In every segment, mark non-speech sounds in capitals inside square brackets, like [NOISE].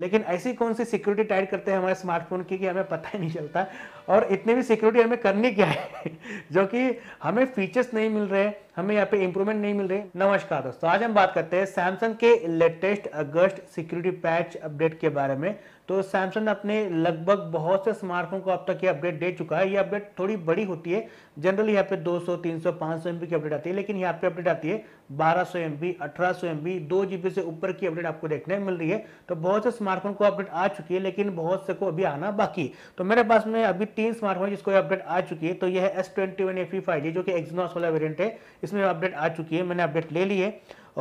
लेकिन ऐसी कौन सी सिक्योरिटी टाइट करते हैं हमारे स्मार्टफोन की कि हमें पता ही नहीं चलता और इतने भी सिक्योरिटी हमें करनी क्या है [LAUGHS] जो कि हमें फीचर्स नहीं मिल रहे हमें यहाँ पे इंप्रूवमेंट नहीं मिल रही नमस्कार दोस्तों आज हम बात करते हैं सैमसंग के लेटेस्ट अगस्त सिक्योरिटी पैच अपडेट के बारे में तो सैमसंग अपने लगभग बहुत से स्मार्टफोन को अब तक ये अपडेट दे चुका है ये अपडेट थोड़ी बड़ी होती है जनरली यहाँ पे 200, 300, 500 एमबी की अपडेट आती है लेकिन यहाँ पे अपडेट आती है 1200 एमबी, 1800 एमबी, दो जीबी से ऊपर की अपडेट आपको देखने मिल रही है तो बहुत से स्मार्टफोन को अपडेट आ चुकी है लेकिन बहुत से को अभी आना बाकी तो मेरे पास में अभी तीन स्मार्टफोन जिसको अपडेट आ चुकी है तो यह एस ट्वेंटी जो कि एक्जनॉस वाला वेरियंट है इसमें अपडेट आ चुकी है मैंने अपडेट ले ली है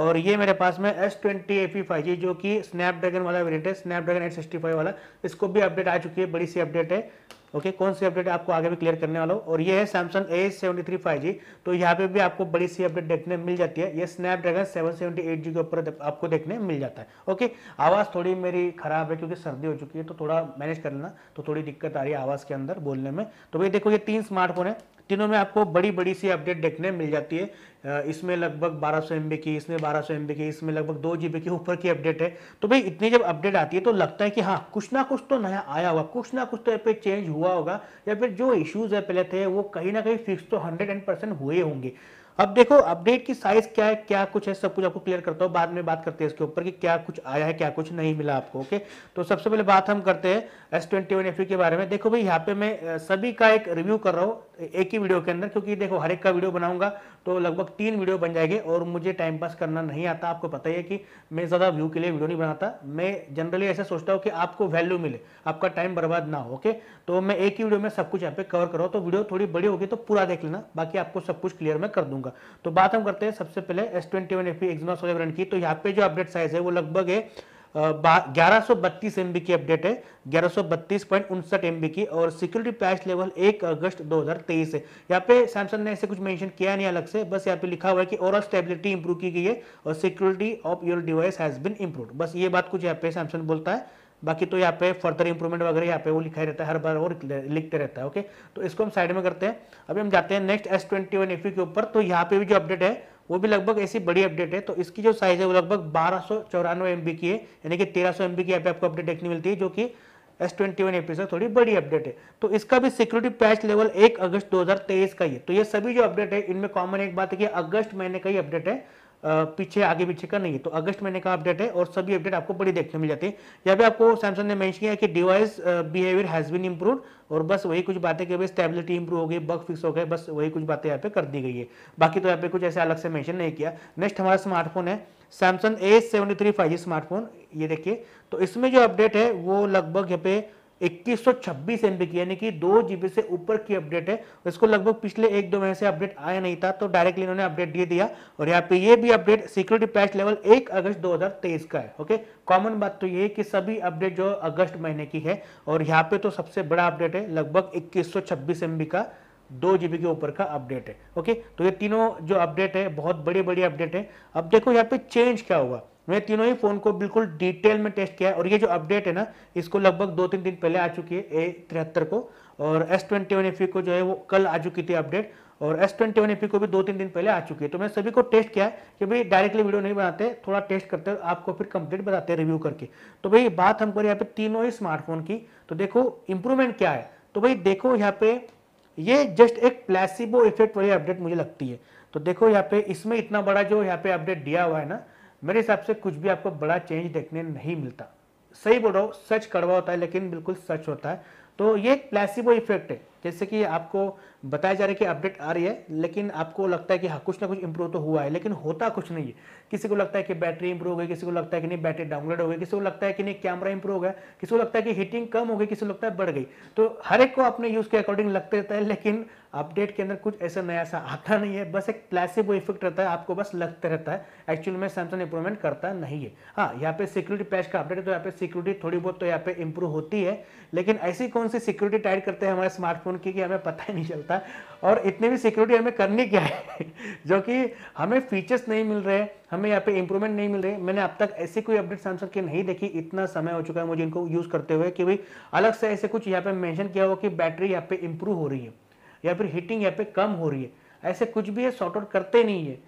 और ये मेरे पास में S twenty A P five जो कि स्नैपड्रैगन वाला वेरिएंट है स्नैपड्रैगन एट सिक्सटी फाइव वाला इसको भी अपडेट आ चुकी है बड़ी सी अपडेट है ओके कौन सी अपडेट आपको आगे भी क्लियर करने वाला हो और ये है Samsung A seventy three five G तो यहाँ पे भी आपको बड़ी सी अपडेट देखने मिल जाती है ये Snapdragon seven seventy eight G के ऊपर आपको देखने मिल जाता है ओके आवाज़ थोड़ी मेरी खराब है क्योंकि सर्दी हो चुकी है तो थोड़ा मैनेज कर लेना तो थोड़ी दिक्कत आ रही है आवाज़ के अंदर बोलने में तो भाई देखो ये तीन स्मार्टफोन है तीनों में आपको बड़ी बड़ी सी अपडेट देखने मिल जाती है इसमें लगभग 1200 सौ की इसमें 1200 सौ की इसमें लगभग दो जी की ऊपर की अपडेट है तो भाई इतनी जब अपडेट आती है तो लगता है कि हाँ कुछ ना कुछ तो नया आया हुआ कुछ ना कुछ तो यहाँ पे चेंज हुआ हुआ होगा या फिर जो इश्यूज है पहले थे वो कहीं ना कहीं फिक्स तो हंड्रेड एंड परसेंट हुए होंगे अब देखो अपडेट की साइज क्या है क्या कुछ है सब कुछ आपको क्लियर करता हूँ बाद में बात करते हैं इसके ऊपर कि क्या कुछ आया है क्या कुछ नहीं मिला आपको ओके तो सबसे पहले बात हम करते हैं एस ट्वेंटी वन एफ के बारे में देखो भाई यहाँ पे मैं सभी का एक रिव्यू कर रहा हूँ एक ही वीडियो के अंदर क्योंकि देखो हर एक का वीडियो बनाऊंगा तो लगभग तीन वीडियो बन जाएंगे और मुझे टाइम पास करना नहीं आता आपको पता ही है कि मैं ज़्यादा व्यू के लिए वीडियो नहीं बनाता मैं जनरली ऐसा सोचता हूँ कि आपको वैल्यू मिले आपका टाइम बर्बाद ना हो ओके तो मैं एक ही वीडियो में सब कुछ यहाँ पे कवर कर रहा हूँ तो वीडियो थोड़ी बड़ी होगी तो पूरा देख लेना बाकी आपको सब कुछ क्लियर मैं कर दूंगा बताऊंगा तो बात हम करते हैं सबसे पहले एस ट्वेंटी वन एफ एक्समा सोलह की तो यहाँ पे जो अपडेट साइज है वो लगभग है ग्यारह सौ बत्तीस एम की अपडेट है ग्यारह सौ बत्तीस पॉइंट उनसठ एम की और सिक्योरिटी पैच लेवल एक अगस्त 2023 है यहाँ पे सैमसंग ने ऐसे कुछ मेंशन किया नहीं अलग से बस यहाँ पे लिखा हुआ है कि ओवरऑल स्टेबिलिटी इंप्रूव की गई है और security of your device has been improve बस ये बात कुछ यहाँ पे सैमसंग बोलता है बाकी तो यहाँ पे फर्दर इंप्रूवमेंट वगैरह यहाँ पे वो लिखा रहता है हर बार वो लिखते रहता है ओके तो इसको हम साइड में करते हैं अभी हम जाते हैं नेक्स्ट एस ट्वेंटी वन के ऊपर तो यहाँ पे भी जो अपडेट है वो भी लगभग ऐसी बड़ी अपडेट है तो इसकी जो साइज है वो लगभग बारह सौ की है यानी कि तेरह सौ की यहाँ पे आपको अपडेट देखने मिलती है जो कि एस ट्वेंटी वन से थोड़ी बड़ी अपडेट है तो इसका भी सिक्योरिटी पैच लेवल एक अगस्त 2023 का ही है तो ये सभी जो अपडेट है इनमें कॉमन एक बात है कि अगस्त महीने का ही अपडेट है पीछे आगे पीछे का नहीं है तो अगस्त महीने का अपडेट है और सभी अपडेट आपको बड़ी देखने मिल जाती है यहाँ पे आपको सैमसंग ने मैंशन किया कि device behaviour has been improve और बस वही कुछ बातें कि स्टेबिलिटी इंप्रूव हो गई बग फिक्स हो गए बस वही कुछ बातें यहाँ पे कर दी गई है बाकी तो यहाँ पे कुछ ऐसे अलग से मैंशन नहीं किया नेक्स्ट हमारा स्मार्टफोन है Samsung A seventy three five G smartphone ये देखिए तो इसमें जो अपडेट है वो लगभग यहाँ पे 2126 एमबी की यानी कि दो जीबी से ऊपर की अपडेट है इसको लगभग पिछले एक दो महीने से अपडेट आया नहीं था तो डायरेक्टली इन्होंने अपडेट दे दिया और यहाँ पे ये भी अपडेट सिक्योरिटी पैच लेवल 1 अगस्त 2023 का है ओके कॉमन बात तो ये कि सभी अपडेट जो अगस्त महीने की है और यहाँ पे तो सबसे बड़ा अपडेट है लगभग इक्कीस सौ का दो जीबी के ऊपर का अपडेट है ओके तो ये तीनों जो अपडेट है बहुत बड़ी बड़ी अपडेट है अब देखो यहाँ पे चेंज क्या हुआ मैं तीनों ही फ़ोन को बिल्कुल डिटेल में टेस्ट किया है और ये जो अपडेट है ना इसको लगभग दो तीन दिन पहले आ चुकी है ए तिहत्तर को और एस ट्वेंटी वन एफ को जो है वो कल आ चुकी थी अपडेट और एस ट्वेंटी वन एफ को भी दो तीन दिन पहले आ चुकी है तो मैं सभी को टेस्ट किया है कि भाई डायरेक्टली वीडियो नहीं बनाते थोड़ा टेस्ट करते हैं आपको फिर कंप्लीट बताते हैं रिव्यू करके तो भाई बात हम करें यहाँ पे तीनों ही स्मार्टफोन की तो देखो इंप्रूवमेंट क्या है तो भाई देखो यहाँ पे ये जस्ट एक प्लेसिबो इफेक्ट वाली अपडेट मुझे लगती है तो देखो यहाँ पे इसमें इतना बड़ा जो यहाँ पे अपडेट दिया हुआ है ना मेरे हिसाब से कुछ भी आपको बड़ा चेंज देखने नहीं मिलता सही बोल रहा हूँ सच कड़वा होता है लेकिन बिल्कुल सच होता है तो ये एक प्लेसिबो इफेक्ट है जैसे कि आपको बताया जा रहा है कि अपडेट आ रही है लेकिन आपको लगता है कि हाँ कुछ ना कुछ इंप्रूव तो हुआ है लेकिन होता कुछ नहीं है किसी को लगता है कि बैटरी इंप्रूव हो गई किसी को लगता है कि नहीं बैटरी डाउनग्रेड हो गई किसी को लगता है कि नहीं कैमरा इंप्रूव हो गया किसी को लगता है कि हीटिंग कम हो गई किसी को लगता है बढ़ गई तो हर एक को अपने यूज़ के अकॉर्डिंग लगता रहता है लेकिन अपडेट के अंदर कुछ ऐसा नया सा आता नहीं है बस एक प्लेसिबो इफेक्ट रहता है आपको बस लगते रहता है एक्चुअल में सैमसंग इंप्रूवमेंट करता नहीं है हाँ यहाँ पे सिक्योरिटी पैच का अपडेट है तो यहाँ पे सिक्योरिटी थोड़ी बहुत तो यहाँ पे इंप्रूव होती है लेकिन ऐसी कौन सी सिक्योरिटी टाइट करते हैं हमारे स्मार्टफोन की कि हमें पता ही नहीं चलता और इतनी भी सिक्योरिटी हमें करनी क्या है [LAUGHS] जो कि हमें फीचर्स नहीं मिल रहे हमें यहाँ पे इंप्रूवमेंट नहीं मिल रही मैंने अब तक ऐसी कोई अपडेट सैमसंग की नहीं देखी इतना समय हो चुका है मुझे इनको यूज़ करते हुए कि भाई अलग से ऐसे कुछ यहाँ पे मैंशन किया हो कि बैटरी यहाँ पे इंप्रूव हो रही है या फिर हीटिंग यहाँ पे कम हो रही है ऐसे कुछ भी है सॉर्ट आउट करते नहीं है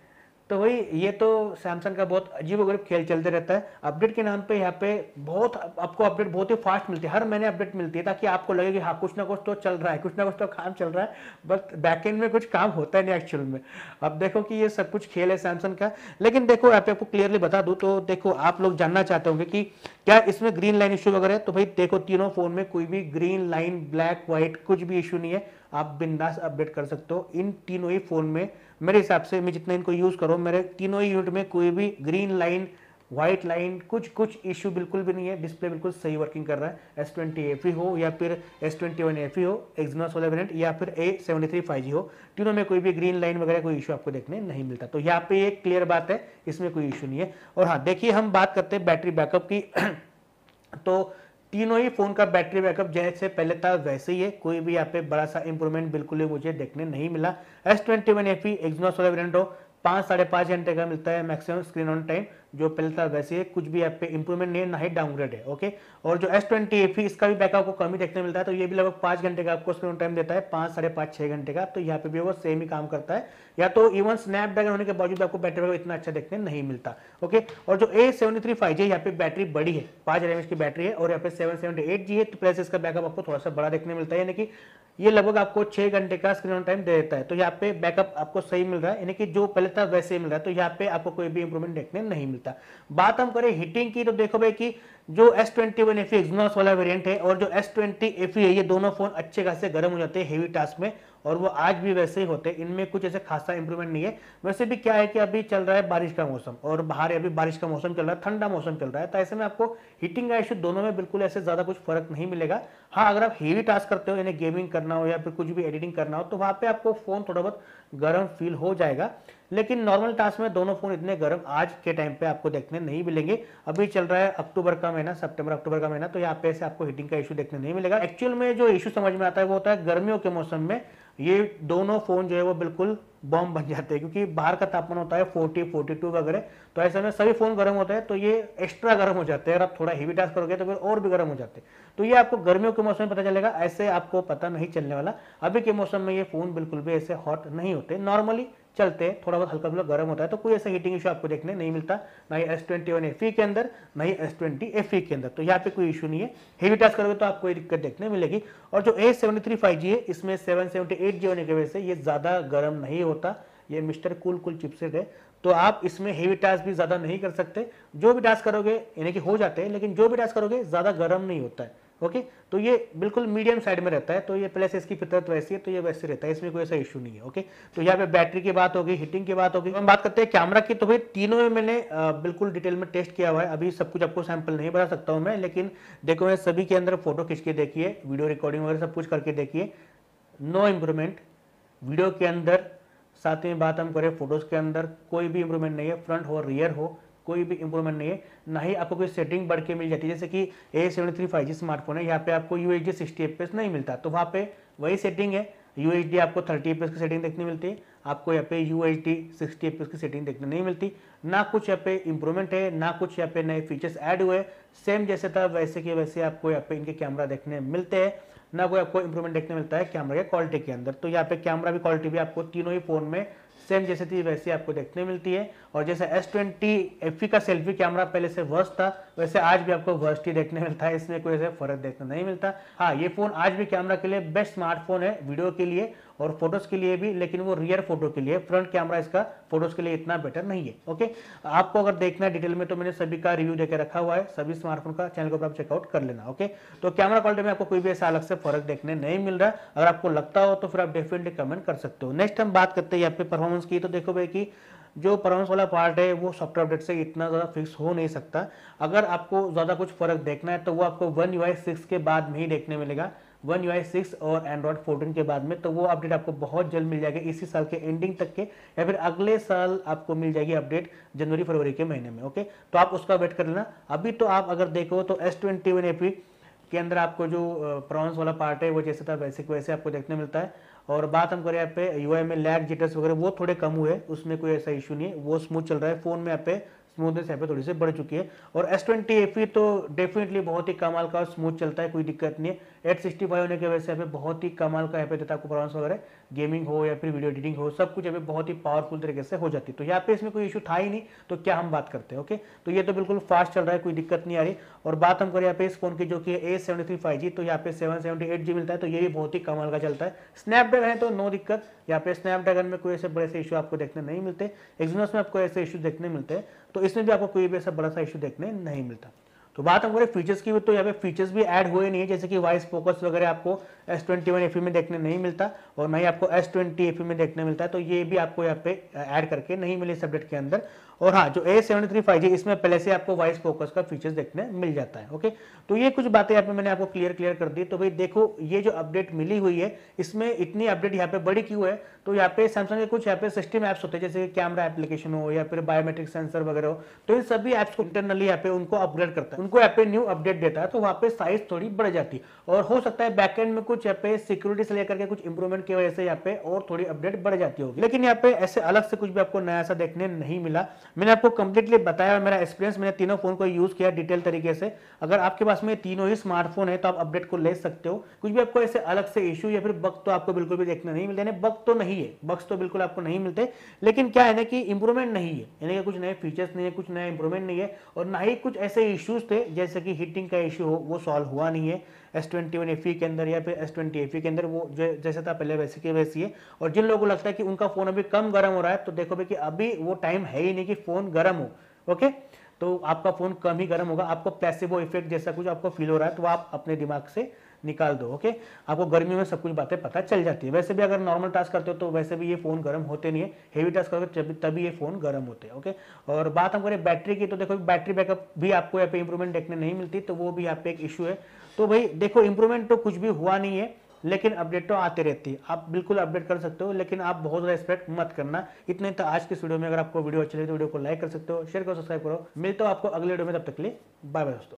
तो वही ये तो सैमसंग का बहुत अजीब वगैरह खेल चलते रहता है अपडेट के नाम पे यहाँ पे बहुत आपको अपडेट बहुत ही फास्ट मिलती है हर महीने अपडेट मिलती है ताकि आपको लगे कि हाँ कुछ ना कुछ तो चल रहा है कुछ ना कुछ तो काम चल रहा है बट बैकेंड में कुछ काम होता है नहीं एक्चुअल में अब देखो कि ये सब कुछ खेल है सैमसंग का लेकिन देखो यहाँ पे आपको क्लियरली बता दूँ तो देखो आप लोग जानना चाहते होंगे कि क्या इसमें ग्रीन लाइन इशू वगैरह है तो भाई देखो तीनों फोन में कोई भी ग्रीन लाइन ब्लैक व्हाइट कुछ भी इशू नहीं है आप बिंदास अपडेट कर सकते हो इन तीनों ही फोन में मेरे हिसाब से मैं जितना इनको यूज़ करूँ मेरे तीनों ही यूनिट में कोई भी ग्रीन लाइन व्हाइट लाइन कुछ कुछ इश्यू बिल्कुल भी नहीं है डिस्प्ले बिल्कुल सही वर्किंग कर रहा है एस ट्वेंटी एफ हो या फिर एस ट्वेंटी वन एफ हो एक्समा सोलह वेरियंट या फिर A seventy three five G हो तीनों में कोई भी ग्रीन लाइन वगैरह कोई इशू आपको देखने नहीं मिलता तो यहाँ पे एक क्लियर बात है इसमें कोई इशू नहीं है और हाँ देखिए हम बात करते हैं बैटरी बैकअप की [CLEARS THROAT] तो तीनों ही फ़ोन का बैटरी बैकअप जैसे पहले था वैसे ही है कोई भी यहाँ पे बड़ा सा इंप्रूवमेंट बिल्कुल ही मुझे देखने नहीं मिला S twenty one F E एक्सनो सोलह वेरियंट पाँच साढ़े पाँच घंटे का मिलता है मैक्सिमम स्क्रीन ऑन टाइम जो पहले था वैसे है कुछ भी ऐप पे इंप्रूवमेंट नहीं ना ही डाउनग्रेड है ओके और जो एस ट्वेंटी एफ इसका भी बैकअप को कम ही देखने मिलता है तो ये भी लगभग पाँच घंटे का आपको स्क्रीन टाइम देता है पाँच साढ़े पाँच छः घंटे का तो यहाँ पे भी वो सेम ही काम करता है या तो इवन स्नैपड्रैगन होने के बावजूद आपको बैटरी बैकअप इतना अच्छा देखने नहीं मिलता ओके और जो A seventy three five G यहाँ पे बैटरी बड़ी है पाँच एम की बैटरी है और यहाँ पे सेवन सेवेंटी एट जी है तो प्लस इसका बैकअप आपको थोड़ा सा बड़ा देखने मिलता है यानी कि ये लगभग आपको छः घंटे का स्क्रीन टाइम दे देता है तो यहाँ पे बैकअप आपको सही मिल रहा है यानी कि जो पहले था वैसे ही मिल रहा है तो यहाँ पे आपको कोई भी इंप्रूवमेंट देखने नहीं मिलता बात हम करें हीटिंग की तो देखो भाई कि जो एस ट्वेंटी वन एफ वाला वेरियंट है और जो एस ट्वेंटी एफ है ये दोनों फोन अच्छे खासे गर्म हो जाते हैं हेवी टास्क में और वो आज भी वैसे ही होते हैं इनमें कुछ ऐसे खासा इंप्रूवमेंट नहीं है वैसे भी क्या है कि अभी चल रहा है बारिश का मौसम और बाहर अभी बारिश का मौसम चल रहा है ठंडा मौसम चल रहा है तो ऐसे में आपको हीटिंग का इश्यू दोनों में बिल्कुल ऐसे ज़्यादा कुछ फर्क नहीं मिलेगा हाँ अगर आप हेवी टास्क करते हो इन्हें गेमिंग करना हो या फिर कुछ भी एडिटिंग करना हो तो वहाँ पर आपको फ़ोन थोड़ा बहुत गर्म फील हो जाएगा लेकिन नॉर्मल टास्क में दोनों फोन इतने गर्म आज के टाइम पे आपको देखने नहीं मिलेंगे अभी चल रहा है अक्टूबर का महीना सितंबर अक्टूबर का महीना तो यहाँ पे ऐसे आपको हीटिंग का इशू देखने नहीं मिलेगा एक्चुअल में जो इशू समझ में आता है वो होता है गर्मियों के मौसम में ये दोनों फोन जो है वो बिल्कुल बॉम्ब बन जाते हैं क्योंकि बाहर का तापमान होता है 40, 42 वगैरह तो ऐसे में सभी फोन गर्म होते हैं तो ये एक्स्ट्रा गर्म हो जाते हैं अगर आप थोड़ा हीवी टास्क करोगे तो फिर और भी गर्म हो जाते हैं तो ये आपको गर्मियों के मौसम में पता चलेगा ऐसे आपको पता नहीं चलने वाला अभी के मौसम में ये फोन बिल्कुल भी ऐसे हॉट नहीं होते नॉर्मली चलते हैं थोड़ा बहुत हल्का फुल्का गर्म होता है तो कोई ऐसा हीटिंग इशू आपको देखने नहीं मिलता ना ही S twenty one F E के अंदर ना ही एस ट्वेंटी एफ ई के अंदर तो यहाँ पे कोई इशू नहीं है हेवी टास्क करोगे तो आपको कोई दिक्कत देखने मिलेगी और जो A seventy three five G है इसमें सेवन सेवेंटी एट जी होने की वजह से ये ज़्यादा गर्म नहीं होता ये मिस्टर कूल कूल चिपसेट है तो आप इसमें हेवी टास्क भी ज़्यादा नहीं कर सकते जो भी टास्क करोगे यानी कि हो जाते हैं लेकिन जो भी टास्क करोगे ज़्यादा गर्म नहीं होता है ओके तो ये बिल्कुल मीडियम साइड में रहता है तो ये प्लस इसकी फितरत वैसी है तो ये वैसे रहता है इसमें कोई ऐसा इशू नहीं है ओके तो यहाँ पे बैटरी की बात होगी हीटिंग की बात होगी तो हम बात करते हैं कैमरा की तो भाई तीनों में मैंने बिल्कुल डिटेल में टेस्ट किया हुआ है अभी सब कुछ आपको सैंपल नहीं बता सकता हूँ मैं लेकिन देखो मैं सभी के अंदर फोटो खींच के देखिए वीडियो रिकॉर्डिंग वगैरह सब कुछ करके देखिए नो इम्प्रूवमेंट वीडियो के अंदर साथ में बात हम करें फोटोज़ के अंदर कोई भी इम्प्रूवमेंट नहीं है फ्रंट हो रियर हो कोई भी इंप्रूवमेंट नहीं है ना ही आपको कोई सेटिंग बढ़ के मिल जाती है जैसे कि A seven three five G smartphone है यहाँ पे आपको U H D sixty F नहीं मिलता तो वहाँ पे वही सेटिंग है यू एच डी आपको थर्टी एफ की सेटिंग देखने मिलती है आपको यहाँ पे U H D sixty F की सेटिंग देखने नहीं मिलती ना कुछ यहाँ पे इंप्रूवमेंट है ना कुछ यहाँ पे नए फीचर्स ऐड हुए सेम जैसे था वैसे कि वैसे आपको यहाँ पे इनके कैमरा देखने मिलते हैं ना कोई आपको इंप्रूवमेंट देखने मिलता है कैमरा के क्वालिटी के अंदर तो यहाँ पे कैमरा भी क्वालिटी भी आपको तीनों ही फ़ोन में सेम जैसे थी वैसे आपको देखने मिलती है और जैसे एस ट्वेंटी e का सेल्फी कैमरा पहले से वर्स्ट था वैसे आज भी आपको वर्स्ट ही देखने मिलता है इसमें कोई ऐसे फर्क देखने नहीं मिलता हाँ ये फ़ोन आज भी कैमरा के लिए बेस्ट स्मार्टफोन है वीडियो के लिए और फोटोज के लिए भी लेकिन वो रियर फोटो के लिए फ्रंट कैमरा इसका फोटोज के लिए इतना बेटर नहीं है ओके आपको अगर देखना है डिटेल में तो मैंने सभी का रिव्यू देकर रखा हुआ है सभी स्मार्टफोन का चैनल को आप चेकआउट कर लेना ओके तो कैमरा क्वालिटी में आपको कोई भी ऐसा अलग से फर्क देखने नहीं मिल रहा अगर आपको लगता हो तो फिर आप डेफिनेटली कमेंट कर सकते हो नेक्स्ट हम बात करते हैं यहाँ पे परफॉर्मेंस की तो देखो भाई की जो परफॉर्मेंस वाला पार्ट है वो सॉफ्टवेयर अपडेट से इतना ज़्यादा फिक्स हो नहीं सकता अगर आपको ज़्यादा कुछ फर्क देखना है तो वो आपको वन यू सिक्स के बाद में ही देखने मिलेगा वन यू आई सिक्स और एंड्रॉयड फोर्टीन के बाद में तो वो अपडेट आपको बहुत जल्द मिल जाएगा इसी साल के एंडिंग तक के या फिर अगले साल आपको मिल जाएगी अपडेट जनवरी फरवरी के महीने में ओके तो आप उसका वेट कर लेना अभी तो आप अगर देखो तो S twenty one A P के अंदर आपको जो प्रॉन्स वाला पार्ट है वो जैसे था वैसे वैसे आपको देखने मिलता है और बात हम करें यहाँ पे यू में लैग जिटर्स वगैरह वो थोड़े कम हुए उसमें कोई ऐसा इशू नहीं है वो स्मूथ चल रहा है फ़ोन में यहाँ पे स्मूथनेस यहाँ पे थोड़ी सी बढ़ चुकी है और एस ट्वेंटी तो डेफिनेटली बहुत ही कमाल का स्मूथ चलता है कोई दिक्कत नहीं है एट सिक्सटी फाइव होने की वजह से यहाँ पे बहुत ही कमाल का यहाँ पे देता है परफॉर्मेंस वगैरह गेमिंग हो या फिर वीडियो एडिटिंग हो सब कुछ यहाँ पे बहुत ही पावरफुल तरीके से हो जाती है तो यहाँ पे इसमें कोई इशू था ही नहीं तो क्या हम बात करते हैं ओके तो ये तो बिल्कुल फास्ट चल रहा है कोई दिक्कत नहीं आ रही और बात हम करें यहाँ पे इस फोन की जो कि A seventy three five G तो यहाँ पे सेवन सेवेंटी एट जी मिलता है तो ये भी बहुत ही कमाल का चलता है स्नैपड्रैगन है तो नो दिक्कत यहाँ पे स्नैपड्रैगन में कोई ऐसे बड़े से इशू आपको देखने नहीं मिलते एक्जोनस में आपको ऐसे इशू देखने मिलते हैं तो इसमें भी आपको कोई भी ऐसा बड़ा सा इशू देखने नहीं मिलता तो बात हम करें फीचर्स की भी तो यहाँ पे फीचर्स भी ऐड हुए नहीं है जैसे कि वॉइस फोकस वगैरह आपको एस ट्वेंटी वन में देखने नहीं मिलता और ना ही आपको एस ट्वेंटी में देखने मिलता है तो ये भी आपको यहाँ पे ऐड करके नहीं मिले सब्जेक्ट के अंदर और हाँ जो A seven three five G इसमें पहले से आपको वॉइस फोकस का फीचर्स देखने मिल जाता है ओके तो ये कुछ बातें यहाँ पे मैंने आपको क्लियर क्लियर कर दी तो भाई देखो ये जो अपडेट मिली हुई है इसमें इतनी अपडेट यहाँ पे बड़ी क्यों है तो यहाँ पे सैमसंग के कुछ यहाँ पे सिस्टम ऐप्स होते हैं जैसे कैमरा एप्लीकेशन हो या फिर बायोमेट्रिक सेंसर वगैरह हो तो इन सभी ऐप्स को इंटरनली यहाँ पे उनको अपग्रेड करता है उनको यहाँ पे न्यू अपडेट देता है तो वहाँ पे साइज थोड़ी बढ़ जाती है और हो सकता है बैकएंड में कुछ कुछ यहाँ पे सिक्योरिटी से लेकर के कुछ इंप्रूवमेंट की वजह से यहाँ पे और थोड़ी अपडेट बढ़ जाती होगी लेकिन यहाँ पे ऐसे अलग से कुछ भी आपको नया सा देखने नहीं मिला मैंने आपको कंप्लीटली बताया मेरा एक्सपीरियंस मैंने तीनों फोन को यूज किया डिटेल तरीके से अगर आपके पास में तीनों ही स्मार्टफोन है तो आप अपडेट को ले सकते हो कुछ भी आपको ऐसे अलग से इशू या फिर बग तो आपको बिल्कुल भी देखने नहीं मिलते बग तो नहीं है बग्स तो बिल्कुल आपको नहीं मिलते लेकिन क्या है ना कि इंप्रूवमेंट नहीं है यानी कि कुछ नए फीचर्स नहीं है कुछ नया इंप्रूवमेंट नहीं है और ना ही कुछ ऐसे इश्यूज थे जैसे कि हीटिंग का इश्यू हो वो सॉल्व हुआ नहीं है एस ट्वेंटी वन एफ के अंदर या फिर एस ट्वेंटी एट के अंदर वो जैसा था पहले वैसे की वैसी है और जिन लोगों को लगता है कि उनका फ़ोन अभी कम गर्म हो रहा है तो देखो भाई कि अभी वो टाइम है ही नहीं कि फ़ोन गर्म हो ओके तो आपका फ़ोन कम ही गर्म होगा आपको प्लेसिबो इफेक्ट जैसा कुछ आपको फील हो रहा है तो आप अपने दिमाग से निकाल दो ओके आपको गर्मियों में सब कुछ बातें पता चल जाती है वैसे भी अगर नॉर्मल टास्क करते हो तो वैसे भी ये फ़ोन गर्म होते नहीं है हेवी टास्क करते हो तभी ये फ़ोन गर्म होते हैं ओके और बात हम करें बैटरी की तो देखो बैटरी बैकअप भी आपको यहाँ पे इंप्रूवमेंट देखने नहीं मिलती तो वो भी यहाँ पे एक इशू है तो भाई देखो इंप्रूवमेंट तो कुछ भी हुआ नहीं है लेकिन अपडेट तो आते रहती है आप बिल्कुल अपडेट कर सकते हो लेकिन आप बहुत ज़्यादा एक्सपेक्ट मत करना इतने तो आज की वीडियो में अगर आपको वीडियो अच्छी लगे तो वीडियो को लाइक कर सकते हो शेयर करो सब्सक्राइब करो मिलते हो आपको अगले वीडियो में तब तक लिए बाय बाय दोस्तों